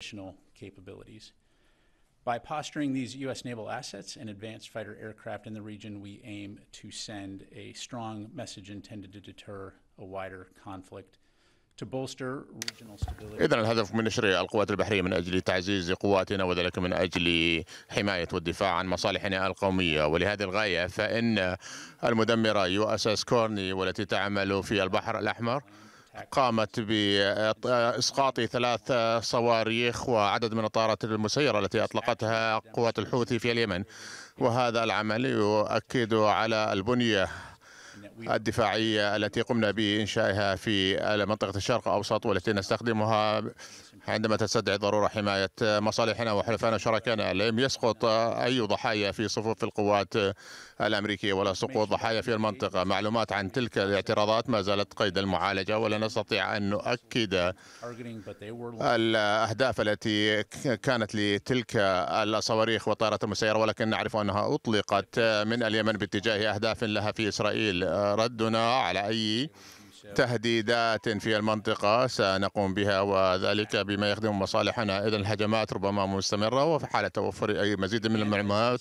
additional capabilities. By posturing these U.S. naval assets and advanced fighter aircraft in the region, we aim to send a strong message intended to deter a wider conflict. إذا الهدف من تشريع القوات البحرية من أجل تعزيز قواتنا وذلك من أجل حماية والدفاع عن مصالحنا القومية ولهذه الغاية فإن المدمرة يو اس اس كورني والتي تعمل في البحر الأحمر قامت بإسقاط ثلاث صواريخ وعدد من الطائرات المسيرة التي أطلقتها قوات الحوثي في اليمن وهذا العمل يؤكد على البنية الدفاعية التي قمنا بإنشائها في منطقة الشرق الأوسط والتي نستخدمها عندما تستدعي ضرورة حماية مصالحنا وحلفائنا شركائنا لم يسقط أي ضحايا في صفوف القوات الأمريكية ولا سقوط ضحايا في المنطقة معلومات عن تلك الاعتراضات ما زالت قيد المعالجة ولا نستطيع أن نؤكد الأهداف التي كانت لتلك الصواريخ والطائرات المسيرة ولكن نعرف أنها أطلقت من اليمن باتجاه أهداف لها في إسرائيل ردنا على أي تهديدات في المنطقة سنقوم بها وذلك بما يخدم مصالحنا إذا الهجمات ربما مستمرة وفي حالة توفر أي مزيد من المعلومات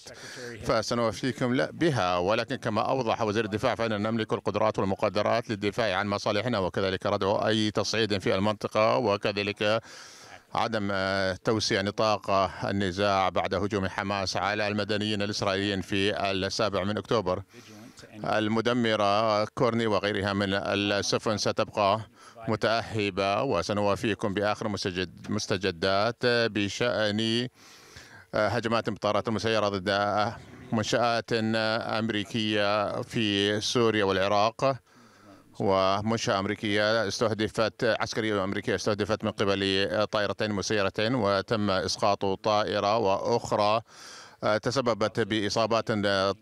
فسنوفيكم بها ولكن كما أوضح وزير الدفاع فإننا نملك القدرات والمقدرات للدفاع عن مصالحنا وكذلك ردع أي تصعيد في المنطقة وكذلك عدم توسيع نطاق النزاع بعد هجوم حماس على المدنيين الإسرائيليين في السابع من أكتوبر المدمرة كورني وغيرها من السفن ستبقى متأهبة وسنوافيكم بآخر مستجدات بشأن آه، هجمات مطارات المسيرة ضد منشآت أمريكية في سوريا والعراق ومنشأة أمريكية استهدفت عسكرية أمريكية استهدفت من قبل طائرتين مسيرتين وتم إسقاط طائرة وأخرى آه، تسببت بإصابات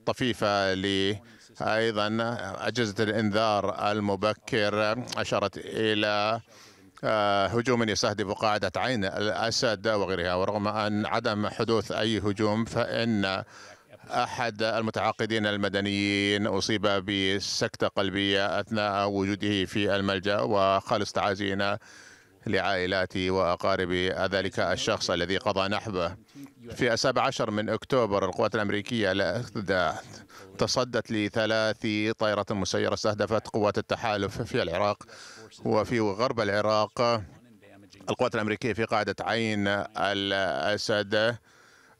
طفيفة ل أيضا أجهزة الإنذار المبكر أشارت إلى آه، هجوم يستهدف قاعدة عين الأسد وغيرها ورغم أن عدم حدوث أي هجوم فإن أحد المتعاقدين المدنيين أصيب بسكتة قلبية أثناء وجوده في الملجأ وخالص تعازينا لعائلاتي وأقاربي ذلك الشخص الذي قضى نحبه في السابع عشر من أكتوبر القوات الأمريكية تصدت لثلاث طائرات مسيرة استهدفت قوات التحالف في العراق وفي غرب العراق القوات الأمريكية في قاعدة عين الأسد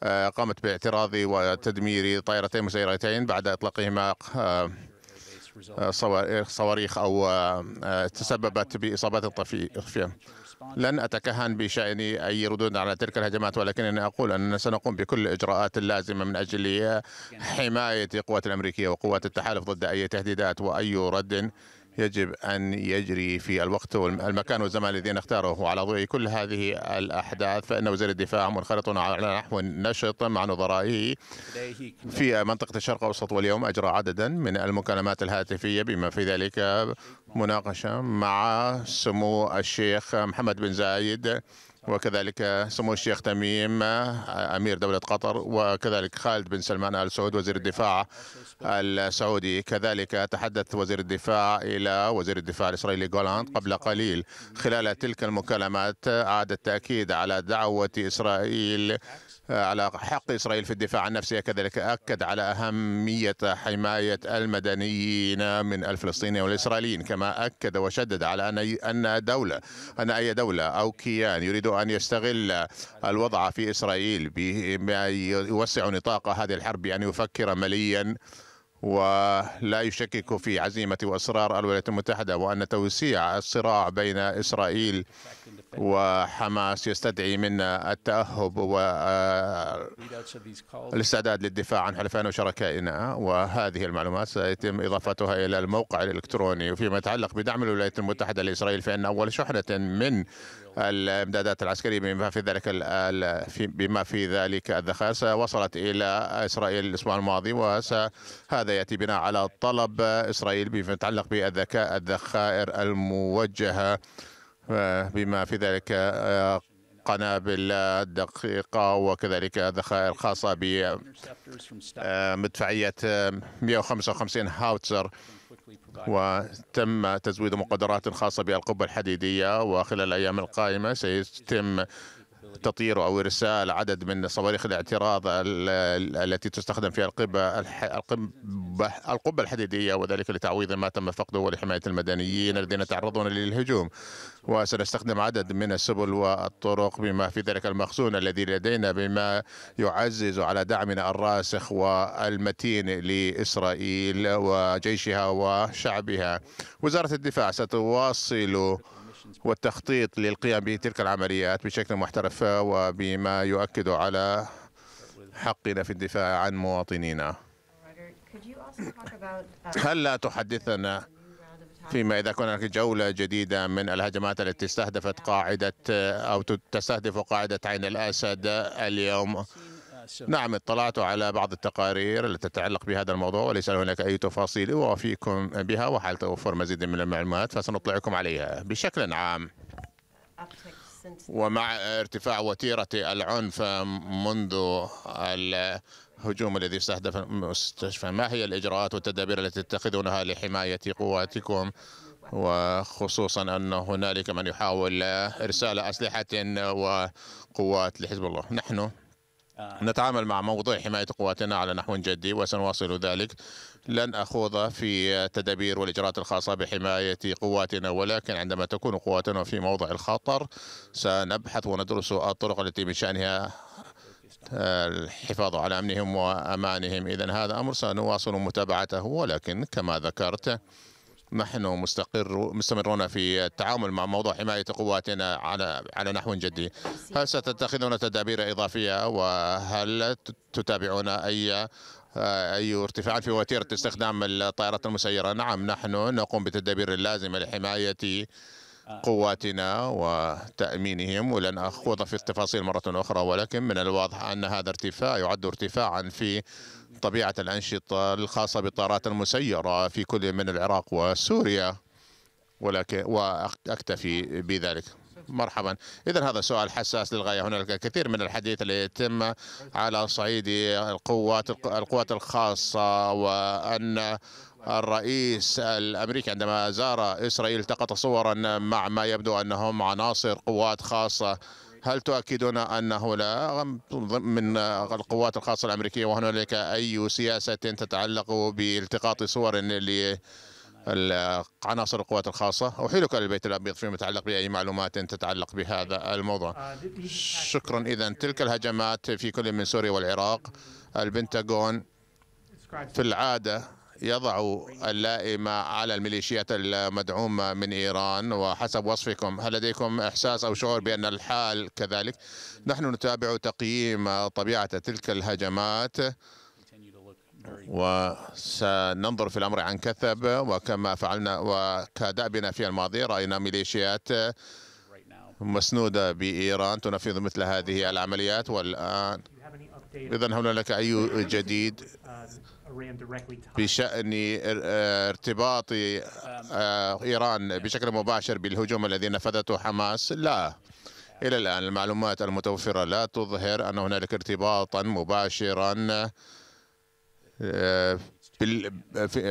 آه، قامت باعتراض وتدمير طائرتين مسيرتين بعد إطلاقهما آه، آه، صواريخ أو آه، تسببت بإصابات طفيفة لن أتكهن بشأن أي ردود على تلك الهجمات ولكنني أقول أننا سنقوم بكل الإجراءات اللازمة من أجل حماية القوات الأمريكية وقوات التحالف ضد أي تهديدات وأي رد يجب أن يجري في الوقت والمكان والزمان الذي نختاره وعلى ضوء كل هذه الأحداث فإن وزير الدفاع منخرط على نحو نشط مع نظرائه في منطقة الشرق الأوسط واليوم أجرى عددا من المكالمات الهاتفية بما في ذلك مناقشة مع سمو الشيخ محمد بن زايد وكذلك سمو الشيخ تميم امير دوله قطر وكذلك خالد بن سلمان ال سعود وزير الدفاع السعودي كذلك تحدث وزير الدفاع الى وزير الدفاع الاسرائيلي جولاند قبل قليل خلال تلك المكالمات اعاد التاكيد على دعوه اسرائيل على حق إسرائيل في الدفاع عن نفسها كذلك أكد على أهمية حماية المدنيين من الفلسطينيين والإسرائيليين كما أكد وشدد على أن أن دولة أن أي دولة أو كيان يريد أن يستغل الوضع في إسرائيل بما يوسع نطاق هذه الحرب بأن يفكر مليا ولا يشكك في عزيمة وإصرار الولايات المتحدة وأن توسيع الصراع بين إسرائيل وحماس يستدعي منا التأهب والاستعداد آه، للدفاع عن حلفائنا وشركائنا وهذه المعلومات سيتم إضافتها إلى الموقع الإلكتروني وفيما يتعلق بدعم الولايات المتحدة لإسرائيل فإن أول شحنة من الامدادات العسكريه بما في ذلك بما في ذلك الذخائر وصلت الى اسرائيل الاسبوع الماضي وهذا ياتي بناء على طلب اسرائيل بما يتعلق بالذكاء الذخائر الموجهه آه، بما في ذلك آه، قنابل دقيقة وكذلك ذخائر خاصة بمدفعية آه، 155 هاوتزر وتم تزويد مقدرات خاصة بالقبة الحديدية وخلال الأيام القائمة سيتم تطير أو إرسال عدد من صواريخ الاعتراض التي تستخدم في القبة القبة, الحديدية وذلك لتعويض ما تم فقده ولحماية المدنيين الذين تعرضون للهجوم وسنستخدم عدد من السبل والطرق بما في ذلك المخزون الذي لدينا بما يعزز على دعمنا الراسخ والمتين لإسرائيل وجيشها وشعبها وزارة الدفاع ستواصل والتخطيط للقيام بتلك العمليات بشكل محترف وبما يؤكد على حقنا في الدفاع عن مواطنينا uh, هل لا تحدثنا فيما إذا كان هناك جولة جديدة من الهجمات التي استهدفت قاعدة أو تستهدف قاعدة عين الأسد اليوم نعم اطلعت على بعض التقارير التي تتعلق بهذا الموضوع وليس هناك أي تفاصيل أوفيكم بها وحال توفر مزيد من المعلومات فسنطلعكم عليها بشكل عام ومع ارتفاع وتيرة العنف منذ الهجوم الذي استهدف المستشفى ما هي الإجراءات والتدابير التي تتخذونها لحماية قواتكم وخصوصا أن هنالك من يحاول إرسال أسلحة وقوات لحزب الله نحن آه. نتعامل مع موضوع حماية قواتنا على نحو جدي وسنواصل ذلك لن أخوض في التدابير والإجراءات الخاصة بحماية قواتنا ولكن عندما تكون قواتنا في موضع الخطر سنبحث وندرس الطرق التي من شانها آه، الحفاظ على أمنهم وأمانهم إذا هذا أمر سنواصل متابعته ولكن كما ذكرت نحن مستقر مستمرون في التعامل مع موضوع حماية قواتنا على على نحو جدي هل ستتخذون تدابير إضافية وهل تتابعون أي أي ارتفاع في وتيرة استخدام الطائرات المسيرة نعم نحن نقوم بالتدابير اللازمة لحماية قواتنا وتأمينهم ولن أخوض في التفاصيل مرة أخرى ولكن من الواضح أن هذا ارتفاع يعد ارتفاعا في طبيعة الأنشطة الخاصة بالطائرات المسيرة في كل من العراق وسوريا ولكن وأكتفي بذلك مرحبا إذا هذا سؤال حساس للغاية هناك الكثير من الحديث اللي يتم على صعيد القوات القوات الخاصة وأن الرئيس الامريكي عندما زار اسرائيل التقط صورا مع ما يبدو انهم عناصر قوات خاصه هل تؤكدون أنه لا من القوات الخاصة الأمريكية وهنالك أي سياسة تتعلق بالتقاط صور لعناصر القوات الخاصة أحيلك البيت الأبيض فيما يتعلق بأي معلومات تتعلق بهذا الموضوع شكرا إذا تلك الهجمات في كل من سوريا والعراق البنتاغون في العادة يضع اللائمة على الميليشيات المدعومة من إيران وحسب وصفكم هل لديكم إحساس أو شعور بأن الحال كذلك نحن نتابع تقييم طبيعة تلك الهجمات وسننظر في الأمر عن كثب وكما فعلنا وكدأبنا في الماضي رأينا ميليشيات مسنودة بإيران تنفذ مثل هذه العمليات والآن إذا هل لك أي جديد بشأن آه، ارتباط آه، آه، إيران بشكل مباشر بالهجوم الذي نفذته حماس لا إلى الآن المعلومات المتوفرة لا تظهر أن هنالك ارتباطا مباشرا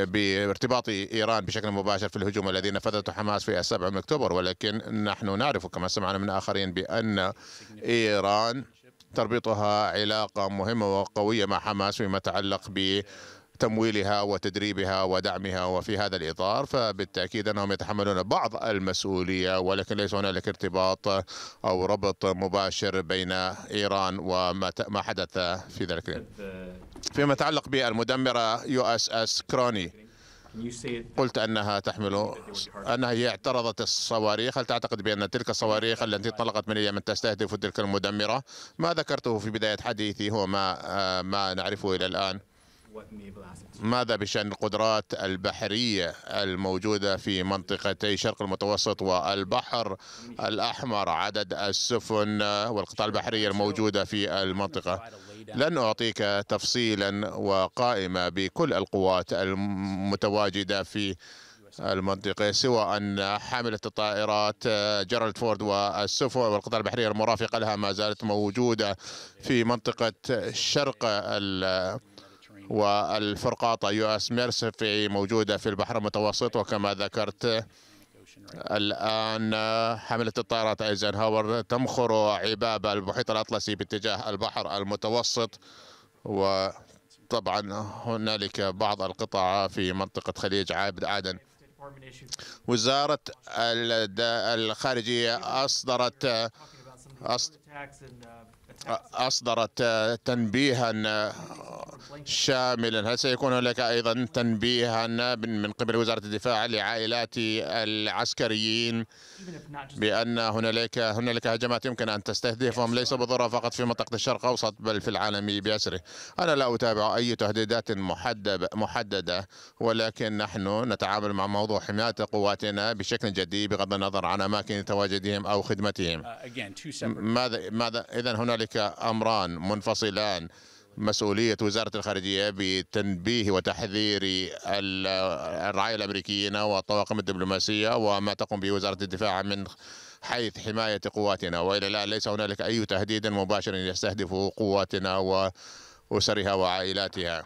بارتباط إيران بشكل مباشر في الهجوم الذي نفذته حماس في السابع من أكتوبر ولكن نحن نعرف كما سمعنا من آخرين بأن إيران تربطها علاقة مهمة وقوية مع حماس فيما يتعلق ب تمويلها وتدريبها ودعمها وفي هذا الإطار فبالتأكيد أنهم يتحملون بعض المسؤولية ولكن ليس هنالك ارتباط أو ربط مباشر بين إيران وما حدث في ذلك فيما يتعلق بالمدمرة يو اس اس كروني قلت أنها تحمل أنها هي اعترضت الصواريخ هل تعتقد بأن تلك الصواريخ التي انطلقت من اليمن تستهدف تلك المدمرة ما ذكرته في بداية حديثي هو ما آه، ما نعرفه إلى الآن ماذا بشأن القدرات البحرية الموجودة في منطقتي شرق المتوسط والبحر الأحمر عدد السفن والقطع البحرية الموجودة في المنطقة لن أعطيك تفصيلا وقائمة بكل القوات المتواجدة في المنطقة سوى أن حاملة الطائرات جيرالد فورد والسفن والقطاع البحرية المرافقة لها ما زالت موجودة في منطقة شرق والفرقاطة يو اس ميرسفي موجودة في البحر المتوسط وكما ذكرت الآن حملة الطائرات أيزنهاور تمخر عباب المحيط الأطلسي باتجاه البحر المتوسط وطبعا هنالك بعض القطع في منطقة خليج عابد عدن وزارة الخارجية أصدرت أصدرت آه، تنبيها آه، شاملا هل سيكون هناك أيضا تنبيها آه، من قبل وزارة الدفاع لعائلات العسكريين بأن هنالك هنالك هجمات يمكن أن تستهدفهم ليس بالضرورة فقط في منطقة الشرق الأوسط بل في العالم بأسره أنا لا أتابع أي تهديدات محددة ولكن نحن نتعامل مع موضوع حماية قواتنا بشكل جدي بغض النظر عن أماكن تواجدهم أو خدمتهم uh, ماذا ماذا إذا هنالك هنالك أمران منفصلان مسؤولية وزارة الخارجية بتنبيه وتحذير الرعاية الأمريكيين والطواقم الدبلوماسية وما تقوم به وزارة الدفاع من حيث حماية قواتنا وإلى الآن ليس هنالك أي تهديد مباشر يستهدف قواتنا وأسرها وعائلاتها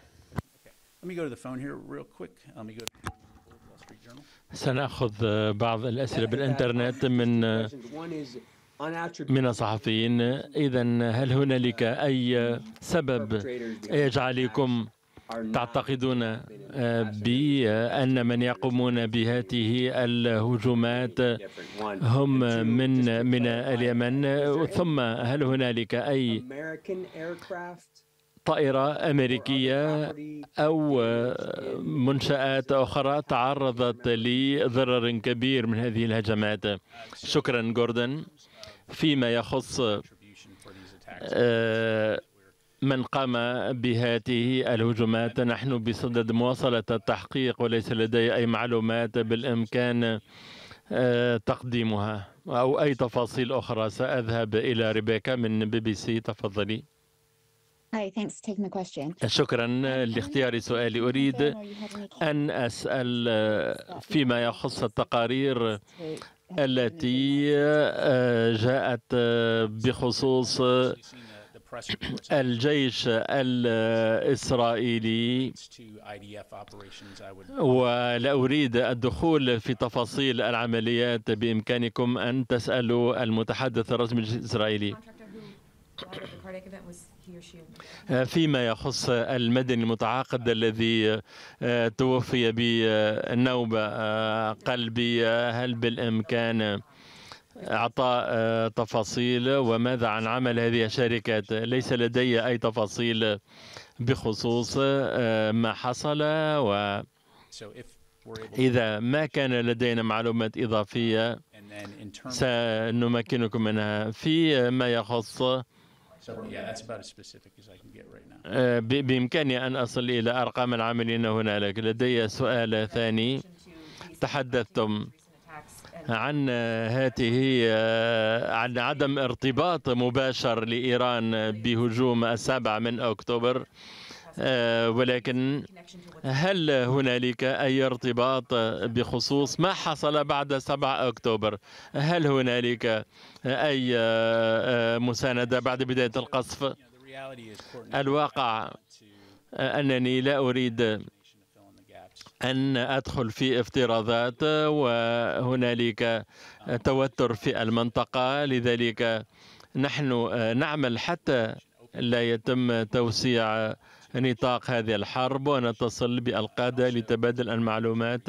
سنأخذ بعض الأسئلة بالإنترنت من من الصحفيين إذا هل هنالك أي سبب يجعلكم تعتقدون آه، بأن من يقومون بهذه الهجومات هم من من اليمن ثم هل هنالك أي طائرة أمريكية أو آه، منشآت أخرى تعرضت لضرر كبير من هذه الهجمات شكرا جوردن فيما يخص آه، من قام بهذه الهجمات نحن بصدد مواصلة التحقيق وليس لدي أي معلومات بالإمكان آه، تقديمها أو أي تفاصيل أخرى سأذهب إلى ريبيكا من بي بي سي تفضلي شكرا لاختيار سؤالي أريد أن أسأل آه، فيما يخص التقارير التي آه، جاءت آه، بخصوص آه، الجيش الإسرائيلي ولا أريد الدخول في تفاصيل العمليات بإمكانكم أن تسألوا المتحدث الرسمي الإسرائيلي فيما يخص المدني المتعاقد الذي آه، توفي بنوبة آه، قلبية آه، هل بالإمكان اعطاء تفاصيل وماذا عن عمل هذه الشركات ليس لدي اي تفاصيل بخصوص ما حصل وإذا إذا ما كان لدينا معلومات إضافية سنمكنكم منها فيما يخص آه، بإمكاني أن أصل إلى أرقام العاملين هنالك لدي سؤال ثاني تحدثتم عن هذه آه، عن عدم ارتباط مباشر لإيران بهجوم السابع من أكتوبر آه، ولكن هل هنالك أي ارتباط بخصوص ما حصل بعد 7 أكتوبر هل هنالك أي آه، آه، مساندة بعد بداية القصف الواقع أنني لا أريد أن أدخل في افتراضات وهنالك توتر في المنطقة لذلك نحن نعمل حتى لا يتم توسيع نطاق هذه الحرب ونتصل بالقادة لتبادل المعلومات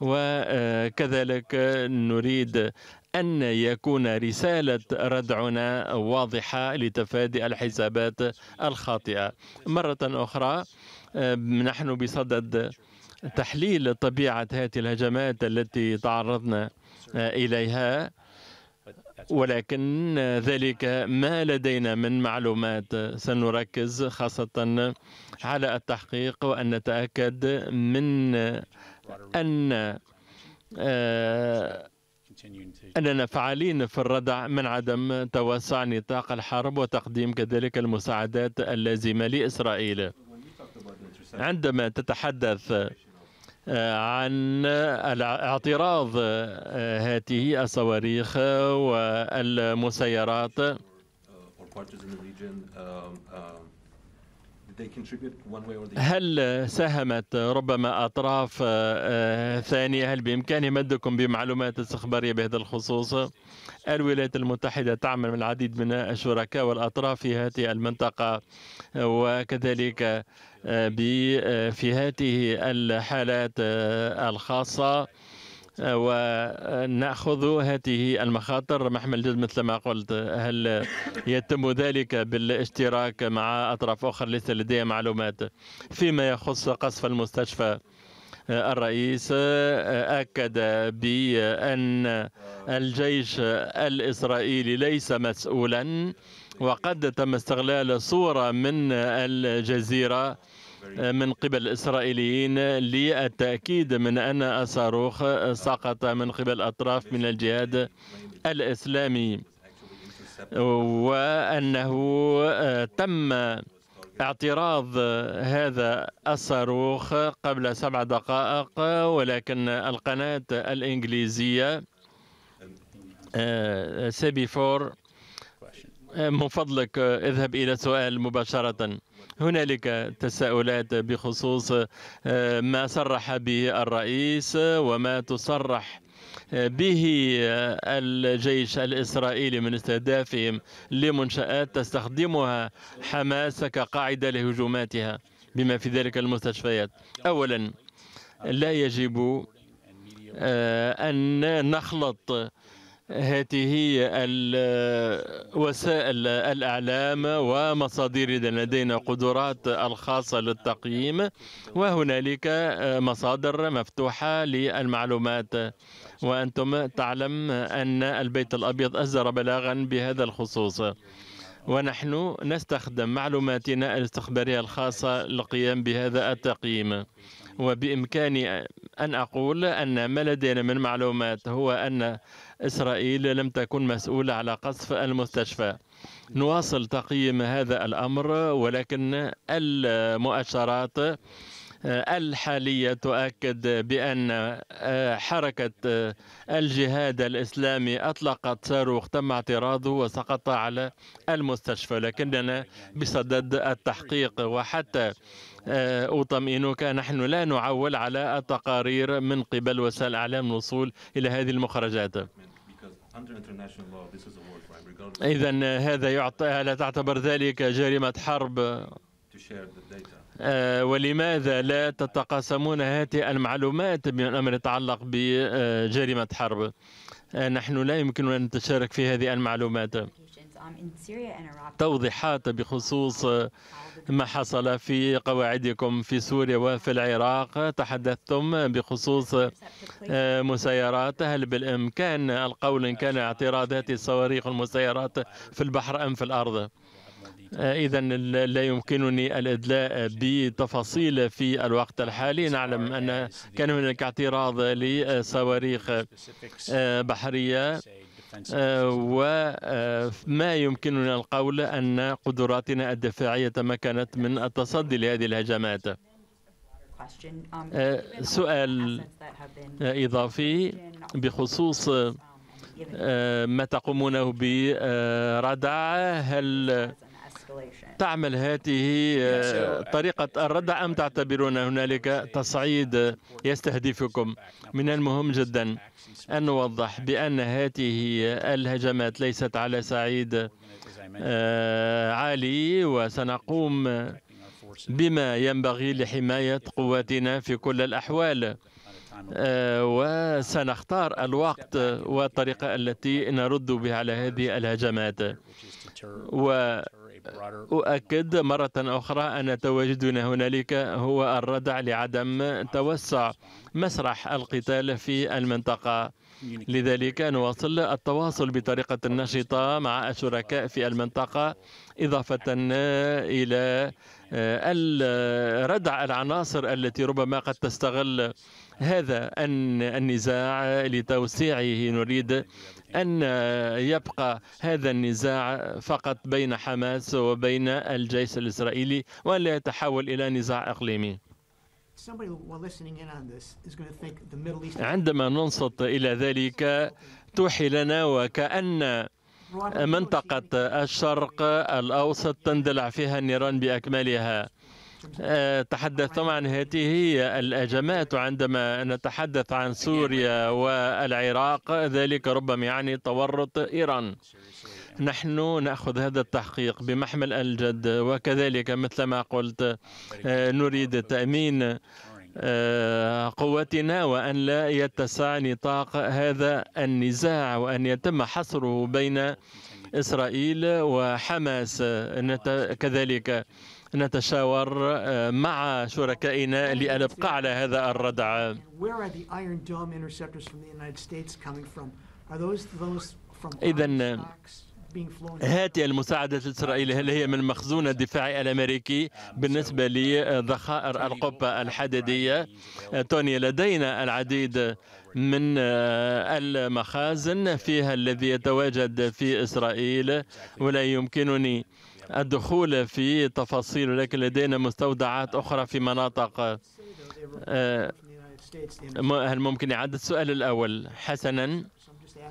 وكذلك نريد أن يكون رسالة ردعنا واضحة لتفادي الحسابات الخاطئة مرة أخرى نحن بصدد تحليل طبيعة هذه الهجمات التي تعرضنا إليها ولكن ذلك ما لدينا من معلومات سنركز خاصة على التحقيق وأن نتأكد من أن آه، أننا فعالين في الردع من عدم توسع نطاق الحرب وتقديم كذلك المساعدات اللازمة لإسرائيل عندما تتحدث عن اعتراض هذه آه، الصواريخ والمسيرات uh, هل ساهمت ربما أطراف آه، آه، ثانية هل بإمكاني مدكم بمعلومات استخبارية بهذا الخصوص الولايات المتحدة تعمل من العديد من الشركاء والأطراف في هذه المنطقة وكذلك آه، في هذه الحالات الخاصة ونأخذ هذه المخاطر محمل جد مثل ما قلت هل يتم ذلك بالاشتراك مع أطراف أخرى ليس لدي معلومات فيما يخص قصف المستشفى الرئيس أكد بأن الجيش الإسرائيلي ليس مسؤولا وقد تم استغلال صورة من الجزيرة من قبل الإسرائيليين للتأكيد من أن الصاروخ سقط من قبل أطراف من الجهاد الإسلامي وأنه آه، تم اعتراض هذا الصاروخ قبل سبع دقائق ولكن القناة الإنجليزية آه، سيبي فور آه، من فضلك اذهب إلى سؤال مباشرة هنالك تساؤلات بخصوص آه، ما صرح به الرئيس وما تصرح آه، به آه، الجيش الإسرائيلي من استهدافهم لمنشآت تستخدمها حماس كقاعدة لهجوماتها بما في ذلك المستشفيات أولا لا يجب أن نخلط هذه وسائل الإعلام ومصادرنا لدينا قدرات الخاصة للتقييم وهنالك مصادر مفتوحة للمعلومات وأنتم تعلم أن البيت الأبيض اصدر بلاغا بهذا الخصوص ونحن نستخدم معلوماتنا الاستخبارية الخاصة للقيام بهذا التقييم وبإمكان أن أقول أن ما لدينا من معلومات هو أن إسرائيل لم تكن مسؤولة على قصف المستشفى نواصل تقييم هذا الأمر ولكن المؤشرات آه، الحالية تؤكد بأن آه، حركة آه، الجهاد الإسلامي أطلقت صاروخ تم اعتراضه وسقط على المستشفى لكننا بصدد التحقيق وحتى آه، أطمئنك نحن لا نعول على التقارير من قبل وسائل الإعلام الوصول إلى هذه المخرجات إذا هذا يعطي لا تعتبر ذلك جريمة حرب آه، ولماذا لا تتقاسمون هذه المعلومات الأمر يتعلق بجريمة حرب آه، نحن لا يمكننا أن نتشارك في هذه المعلومات um, توضيحات بخصوص ما حصل في قواعدكم في سوريا وفي العراق تحدثتم بخصوص آه، مسيرات هل بالإمكان القول إن كان اعتراضات الصواريخ والمسيرات في البحر أم في الأرض آه، إذا لا يمكنني الإدلاء بتفاصيل في الوقت الحالي نعلم أن كان هناك اعتراض لصواريخ آه، بحرية آه، وما يمكننا القول أن قدراتنا الدفاعية تمكنت من التصدي لهذه الهجمات um, آه، سؤال إضافي بخصوص آه، ما تقومونه بردع هل تعمل هذه آه، uh, طريقة الردع أم تعتبرون هنالك تصعيد يستهدفكم من المهم جدا أن نوضح بأن هذه الهجمات ليست على صعيد آه، عالي وسنقوم بما ينبغي لحماية قواتنا في كل الأحوال آه، وسنختار الوقت والطريقة التي نرد بها على هذه الهجمات و أؤكد مرة أخرى أن تواجدنا هنالك هو الردع لعدم توسع مسرح القتال في المنطقة لذلك نواصل التواصل بطريقة نشطة مع الشركاء في المنطقة إضافة إلى ردع العناصر التي ربما قد تستغل هذا النزاع لتوسيعه نريد أن يبقى هذا النزاع فقط بين حماس وبين الجيش الإسرائيلي ولا يتحول إلى نزاع إقليمي عندما ننصت إلى ذلك توحي لنا وكأن منطقة الشرق الأوسط تندلع فيها النيران بأكملها أه، تحدثت عن هذه الأجمات عندما نتحدث عن سوريا والعراق ذلك ربما يعني تورط إيران نحن نأخذ هذا التحقيق بمحمل الجد وكذلك مثلما قلت أه، نريد تأمين آه، قوتنا وأن لا يتسع نطاق هذا النزاع وأن يتم حصره بين إسرائيل وحماس كذلك نتشاور آه، مع شركائنا لأنبقى على هذا الردع إذا هذه المساعدة الإسرائيلية هل هي من المخزون الدفاعي الأمريكي بالنسبة لذخائر القبة الحديدية توني لدينا العديد من آه، المخازن فيها الذي يتواجد في إسرائيل ولا يمكنني الدخول في تفاصيل ولكن لدينا مستودعات أخرى في مناطق آه، هل ممكن إعادة السؤال الأول حسناً Uh,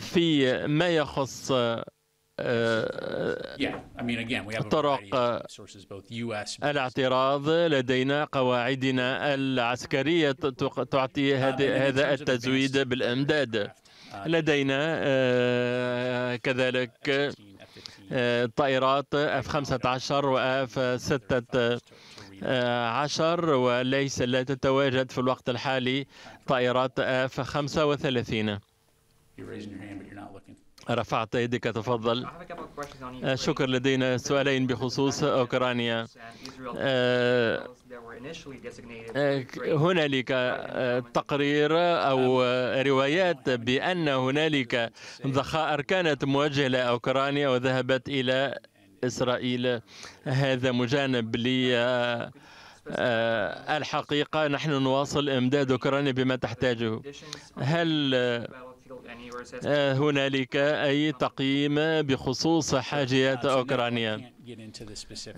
في ما يخص uh, طرق uh, الاعتراض لدينا قواعدنا العسكرية تعطي هذا التزويد بالأمداد لدينا كذلك طائرات 15 f وF-6 آه، عشر وليس لا تتواجد في الوقت الحالي طائرات اف آه، 35 رفعت يدك تفضل آه، شكر لدينا سؤالين بخصوص أوكرانيا هنالك تقرير أو um, روايات بأن هنالك ذخائر كانت موجهة لأوكرانيا وذهبت إلى إسرائيل هذا مجانب ل آه، الحقيقة نحن نواصل إمداد أوكرانيا بما تحتاجه هل آه، هنالك أي تقييم بخصوص حاجيات أوكرانيا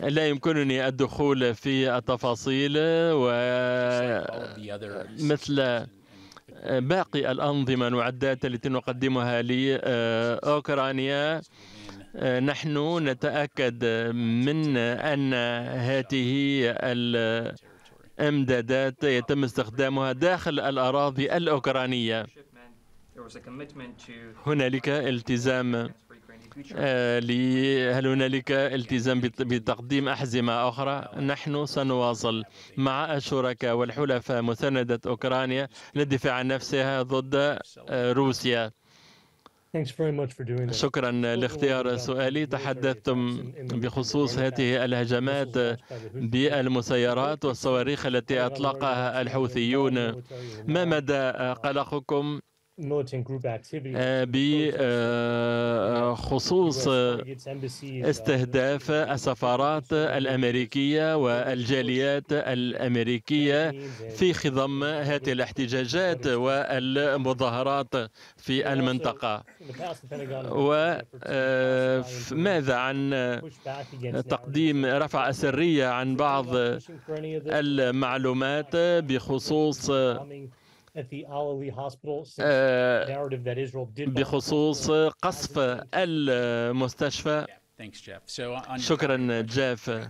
لا يمكنني الدخول في التفاصيل ومثل آه، باقي الأنظمة المعدات التي نقدمها لأوكرانيا نحن نتأكد من أن هذه الإمدادات يتم استخدامها داخل الأراضي الأوكرانية هنالك التزام آه، هل هنالك التزام بتقديم أحزمة أخرى؟ نحن سنواصل مع الشركاء والحلفاء مساندة أوكرانيا للدفاع عن نفسها ضد آه، روسيا شكرا لاختيار سؤالي تحدثتم بخصوص هذه الهجمات بالمسيرات والصواريخ التي اطلقها الحوثيون ما مدى قلقكم آه، بخصوص آه، uh, استهداف السفارات uh, الأمريكية والجاليات uh, الأمريكية في خضم هذه الاحتجاجات والمظاهرات في المنطقة وماذا آه، عن تقديم رفع السرية عن بعض المعلومات بخصوص Uh, بخصوص قصف المستشفى شكرا جاف uh,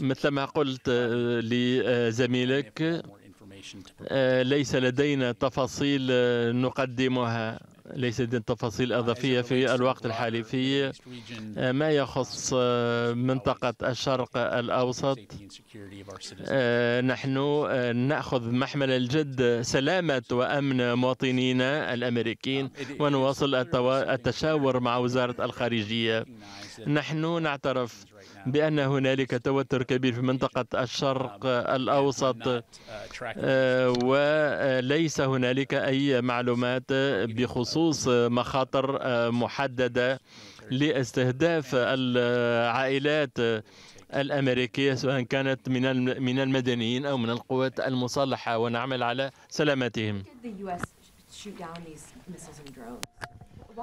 مثل ما قلت uh, لزميلك ليس لدينا تفاصيل نقدمها ليس لدينا تفاصيل اضافيه آه، في الوقت الحالي في آه، ما يخص آه، منطقه الشرق الاوسط نحن ناخذ محمل الجد سلامه وامن مواطنينا الأمريكيين um, ونواصل التشاور مع وزاره الخارجيه نحن نعترف بأن هنالك توتر كبير في منطقة الشرق الأوسط آه، وليس هنالك أي معلومات بخصوص مخاطر آه، محددة لاستهداف العائلات الامريكيه سواء كانت من من المدنيين او من القوات المسلحه ونعمل على سلامتهم. Uh,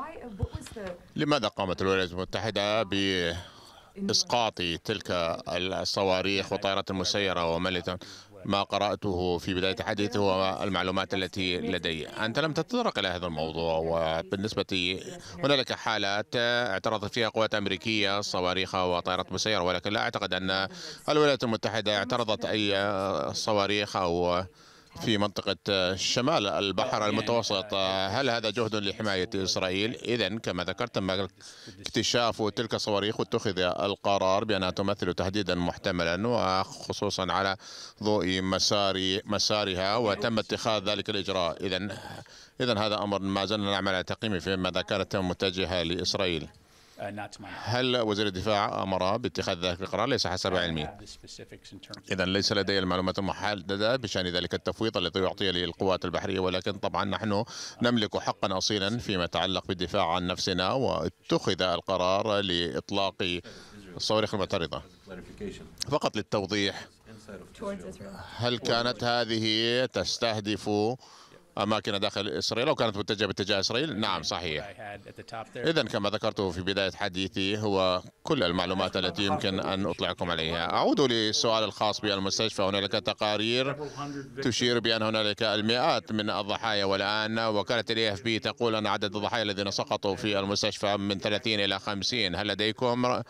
لماذا قامت الولايات المتحده ب إسقاط تلك الصواريخ والطائرات المسيرة وملتون ما قرأته في بداية حديثه المعلومات التي لدي أنت لم تتطرق إلى هذا الموضوع وبالنسبة هنالك حالات اعترضت فيها قوات أمريكية صواريخ وطائرات مسيرة ولكن لا أعتقد أن الولايات المتحدة اعترضت أي صواريخ أو في منطقة شمال البحر يعني، المتوسط آه، يعني هل هذا جهد لحماية إسرائيل؟ إذا كما ذكرت تم اكتشاف تلك الصواريخ واتخذ القرار بأنها تمثل تهديدا محتملا وخصوصا على ضوء مسار مسارها وتم اتخاذ ذلك الإجراء إذا إذا هذا أمر ما زلنا نعمل على تقييمه فيما إذا كانت متجهة لإسرائيل Uh, هل وزير الدفاع امر باتخاذ ذلك القرار ليس حسب علمي اذا ليس لدي المعلومات المحدده بشان ذلك التفويض الذي يعطيه للقوات البحريه ولكن طبعا نحن نملك حقا اصيلا فيما يتعلق بالدفاع عن نفسنا واتخذ القرار لاطلاق الصواريخ المعترضه فقط للتوضيح هل كانت هذه تستهدف أماكن داخل إسرائيل أو كانت متجهة باتجاه إسرائيل نعم صحيح إذا كما ذكرت في بداية حديثي هو كل المعلومات التي يمكن أن أطلعكم عليها أعود للسؤال الخاص بالمستشفى هنالك تقارير تشير بأن هنالك المئات من الضحايا والآن وكالة الاي اف بي تقول أن عدد الضحايا الذين سقطوا في المستشفى من 30 إلى 50 هل لديكم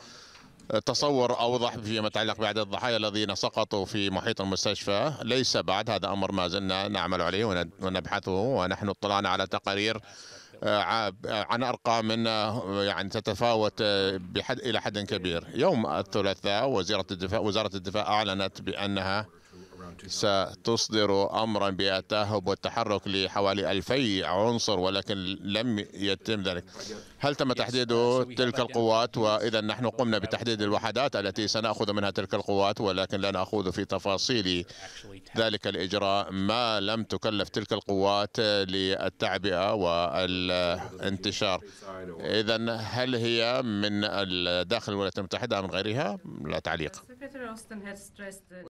تصور أوضح فيما يتعلق بعدد الضحايا الذين سقطوا في محيط المستشفى ليس بعد هذا أمر ما زلنا نعمل عليه ونبحثه ونحن اطلعنا على تقارير آه، آه، عن ارقام آه، يعني تتفاوت بحد الى حد كبير يوم الثلاثاء وزاره الدفاع وزاره الدفاع اعلنت بانها ستصدر أمرا بالتأهب والتحرك لحوالي 2000 عنصر ولكن لم يتم ذلك هل تم تحديد تلك القوات وإذا نحن قمنا بتحديد الوحدات التي سنأخذ منها تلك القوات ولكن لا نأخذ في تفاصيل ذلك الإجراء ما لم تكلف تلك القوات للتعبئة والانتشار إذا هل هي من داخل الولايات المتحدة أم غيرها لا تعليق